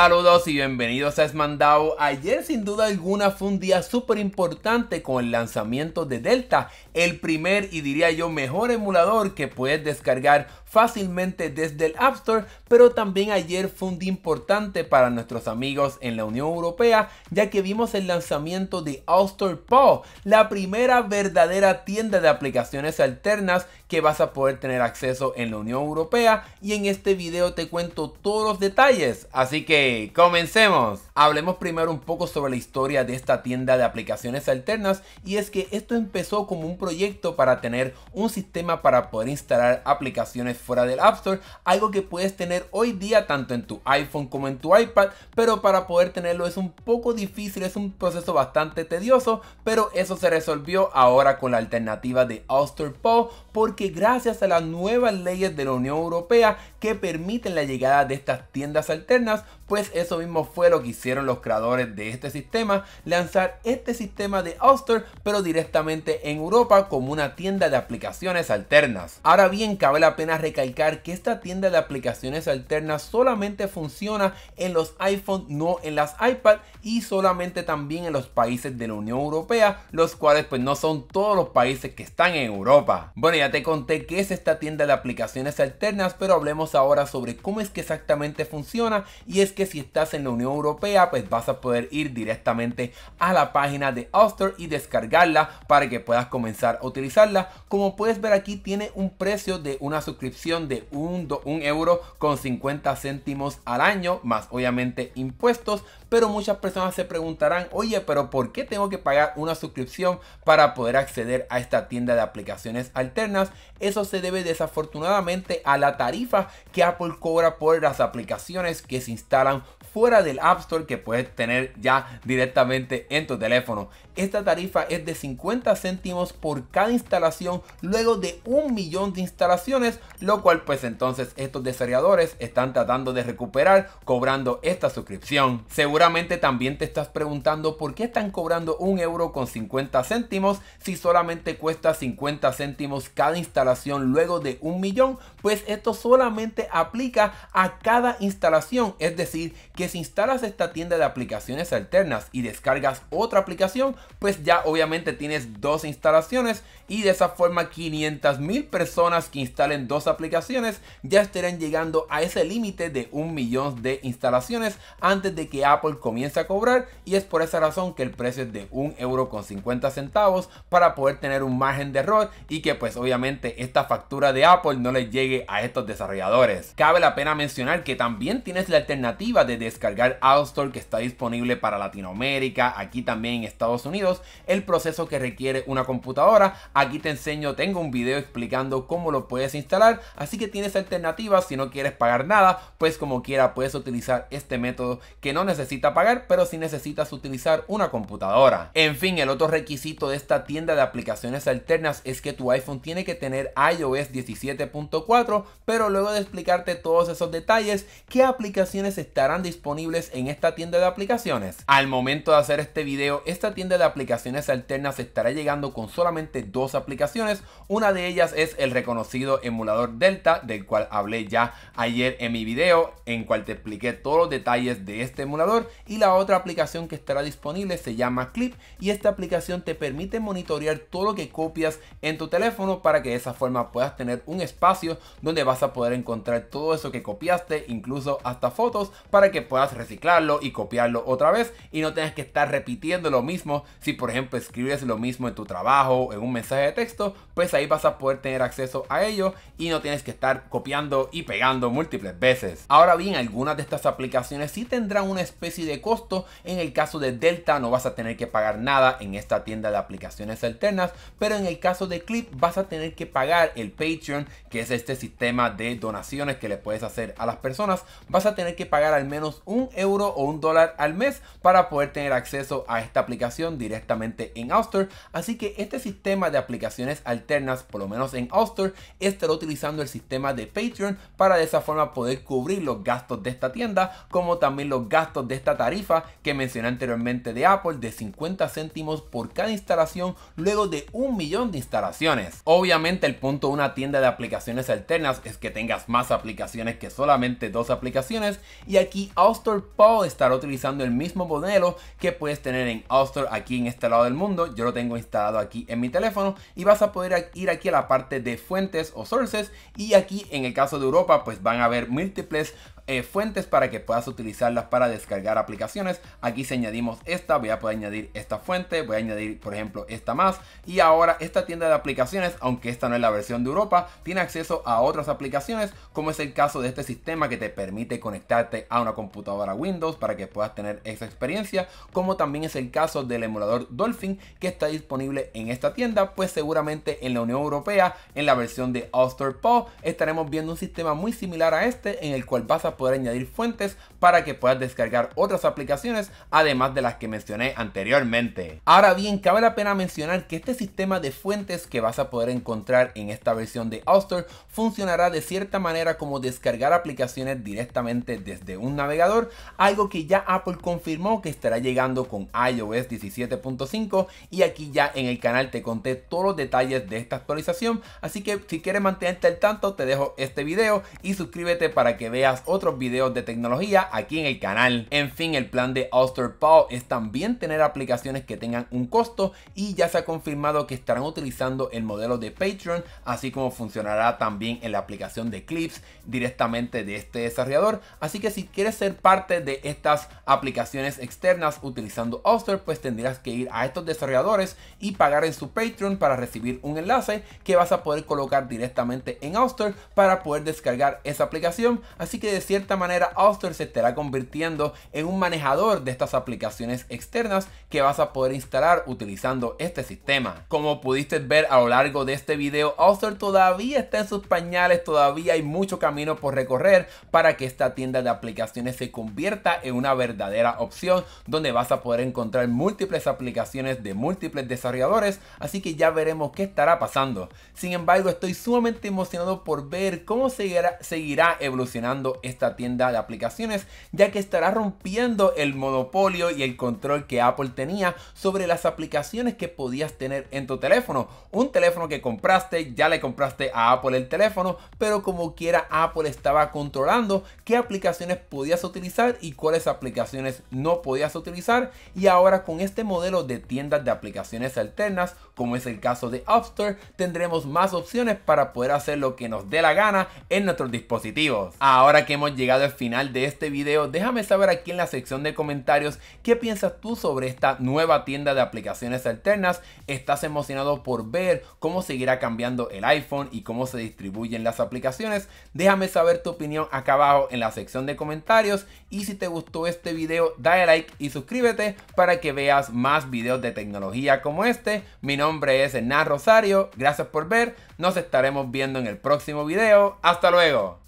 Saludos y bienvenidos a Esmandao. Ayer sin duda alguna fue un día súper importante con el lanzamiento de Delta, el primer y diría yo mejor emulador que puedes descargar fácilmente desde el App Store, pero también ayer fue un día importante para nuestros amigos en la Unión Europea, ya que vimos el lanzamiento de Store Paw, la primera verdadera tienda de aplicaciones alternas que vas a poder tener acceso en la Unión Europea y en este video te cuento todos los detalles, así que comencemos. Hablemos primero un poco sobre la historia de esta tienda de aplicaciones alternas y es que esto empezó como un proyecto para tener un sistema para poder instalar aplicaciones fuera del App Store, algo que puedes tener hoy día tanto en tu iPhone como en tu iPad, pero para poder tenerlo es un poco difícil, es un proceso bastante tedioso, pero eso se resolvió ahora con la alternativa de Auster Po. porque gracias a las nuevas leyes de la Unión Europea que permiten la llegada de estas tiendas alternas, pues eso mismo fue lo que hicieron los creadores de este sistema, lanzar este sistema de Auster pero directamente en Europa como una tienda de aplicaciones alternas. Ahora bien, cabe la pena recalcar que esta tienda de aplicaciones alternas solamente funciona en los iPhone, no en las iPad y solamente también en los países de la Unión Europea, los cuales pues no son todos los países que están en Europa. Bueno, ya te conté qué es esta tienda de aplicaciones alternas, pero hablemos ahora sobre cómo es que exactamente funciona y es que si estás en la Unión Europea, pues vas a poder ir directamente a la página de Auster y descargarla para que puedas comenzar a utilizarla. Como puedes ver aquí, tiene un precio de una suscripción de un euro con 50 céntimos al año, más obviamente impuestos, pero muchas personas se preguntarán, oye, pero ¿por qué tengo que pagar una suscripción para poder acceder a esta tienda de aplicaciones alternas? Eso se debe desafortunadamente a la tarifa que Apple cobra por las aplicaciones que se instalan fuera del App Store que puedes tener ya directamente en tu teléfono. Esta tarifa es de 50 céntimos por cada instalación luego de un millón de instalaciones, lo cual pues entonces estos desarrolladores están tratando de recuperar cobrando esta suscripción. Seguramente también te estás preguntando por qué están cobrando un euro con 50 céntimos si solamente cuesta 50 céntimos cada instalación luego de un millón, pues esto solamente aplica a cada instalación, es decir, que si instalas esta tienda de aplicaciones alternas y descargas otra aplicación, pues ya obviamente tienes dos instalaciones y de esa forma 500 mil personas que instalen dos aplicaciones ya estarán llegando a ese límite de un millón de instalaciones antes de que Apple comience a cobrar y es por esa razón que el precio es de un euro con 50 centavos para poder tener un margen de error y que pues obviamente esta factura de Apple no les llegue a estos desarrolladores. Cabe la pena mencionar que también tienes la alternativa de descargar App Store que está disponible para Latinoamérica, aquí también en Estados Unidos el proceso que requiere una computadora. Aquí te enseño, tengo un video explicando cómo lo puedes instalar, así que tienes alternativas si no quieres pagar nada, pues como quiera puedes utilizar este método que no necesita pagar, pero si necesitas utilizar una computadora. En fin, el otro requisito de esta tienda de aplicaciones alternas es que tu iPhone tiene que tener iOS 17.4, pero luego de explicarte todos esos detalles, ¿qué aplicaciones estarán disponibles en esta tienda de aplicaciones? Al momento de hacer este video, esta tienda de aplicaciones alternas estará llegando con solamente dos aplicaciones. Una de ellas es el reconocido emulador Delta, del cual hablé ya ayer en mi video, en cual te expliqué todos los detalles de este emulador. Y la otra aplicación que estará disponible se llama Clip y esta aplicación te permite monitorear todo lo que copias en tu teléfono para que de esa forma puedas tener un espacio donde vas a poder encontrar todo eso que copiaste, incluso hasta fotos, para que puedas reciclarlo y copiarlo otra vez y no tengas que estar repitiendo lo mismo si por ejemplo escribes lo mismo en tu trabajo, en un mensaje de texto, pues ahí vas a poder tener acceso a ello y no tienes que estar copiando y pegando múltiples veces. Ahora bien, algunas de estas aplicaciones sí tendrán una especie de costo. En el caso de Delta no vas a tener que pagar nada en esta tienda de aplicaciones alternas, pero en el caso de Clip vas a tener que pagar el Patreon, que es este sistema de donaciones que le puedes hacer a las personas. Vas a tener que pagar al menos un euro o un dólar al mes para poder tener acceso a esta aplicación directamente en Auster. Así que este sistema de aplicaciones alternas, por lo menos en Auster, estará utilizando el sistema de Patreon para de esa forma poder cubrir los gastos de esta tienda, como también los gastos de esta tarifa que mencioné anteriormente de Apple de 50 céntimos por cada instalación luego de un millón de instalaciones. Obviamente el punto de una tienda de aplicaciones alternas es que tengas más aplicaciones que solamente dos aplicaciones y aquí Auster Paul estará utilizando el mismo modelo que puedes tener en Auster aquí en este lado del mundo, yo lo tengo instalado aquí en mi teléfono y vas a poder ir aquí a la parte de fuentes o sources y aquí en el caso de Europa pues van a haber múltiples eh, fuentes para que puedas utilizarlas para descargar aplicaciones. Aquí si añadimos esta, voy a poder añadir esta fuente, voy a añadir por ejemplo esta más. Y ahora esta tienda de aplicaciones, aunque esta no es la versión de Europa, tiene acceso a otras aplicaciones, como es el caso de este sistema que te permite conectarte a una computadora Windows para que puedas tener esa experiencia, como también es el caso del Dolphin que está disponible en esta tienda, pues seguramente en la Unión Europea, en la versión de Auster PO estaremos viendo un sistema muy similar a este en el cual vas a poder añadir fuentes para que puedas descargar otras aplicaciones, además de las que mencioné anteriormente. Ahora bien, cabe la pena mencionar que este sistema de fuentes que vas a poder encontrar en esta versión de Auster funcionará de cierta manera como descargar aplicaciones directamente desde un navegador, algo que ya Apple confirmó que estará llegando con iOS 17 .5 y aquí ya en el canal te conté todos los detalles de esta actualización, así que si quieres mantenerte al tanto te dejo este video y suscríbete para que veas otros videos de tecnología aquí en el canal. En fin, el plan de Auster Power es también tener aplicaciones que tengan un costo y ya se ha confirmado que estarán utilizando el modelo de Patreon, así como funcionará también en la aplicación de Clips directamente de este desarrollador. Así que si quieres ser parte de estas aplicaciones externas utilizando Auster, pues tendrías que ir a estos desarrolladores y pagar en su Patreon para recibir un enlace que vas a poder colocar directamente en Auster para poder descargar esa aplicación. Así que de cierta manera Auster se estará convirtiendo en un manejador de estas aplicaciones externas que vas a poder instalar utilizando este sistema. Como pudiste ver a lo largo de este video, Auster todavía está en sus pañales, todavía hay mucho camino por recorrer para que esta tienda de aplicaciones se convierta en una verdadera opción donde vas a poder encontrar múltiples aplicaciones de múltiples desarrolladores, así que ya veremos qué estará pasando. Sin embargo, estoy sumamente emocionado por ver cómo seguirá, seguirá evolucionando esta tienda de aplicaciones, ya que estará rompiendo el monopolio y el control que Apple tenía sobre las aplicaciones que podías tener en tu teléfono. Un teléfono que compraste, ya le compraste a Apple el teléfono, pero como quiera Apple estaba controlando qué aplicaciones podías utilizar y cuáles aplicaciones no podías utilizar. Y ahora con este de tiendas de aplicaciones alternas, como es el caso de App Store, tendremos más opciones para poder hacer lo que nos dé la gana en nuestros dispositivos. Ahora que hemos llegado al final de este video, déjame saber aquí en la sección de comentarios qué piensas tú sobre esta nueva tienda de aplicaciones alternas. ¿Estás emocionado por ver cómo seguirá cambiando el iPhone y cómo se distribuyen las aplicaciones? Déjame saber tu opinión acá abajo en la sección de comentarios y si te gustó este video, dale like y suscríbete para que veas más videos de tecnología como este. Mi nombre es Hernán Rosario, gracias por ver, nos estaremos viendo en el próximo video. ¡Hasta luego!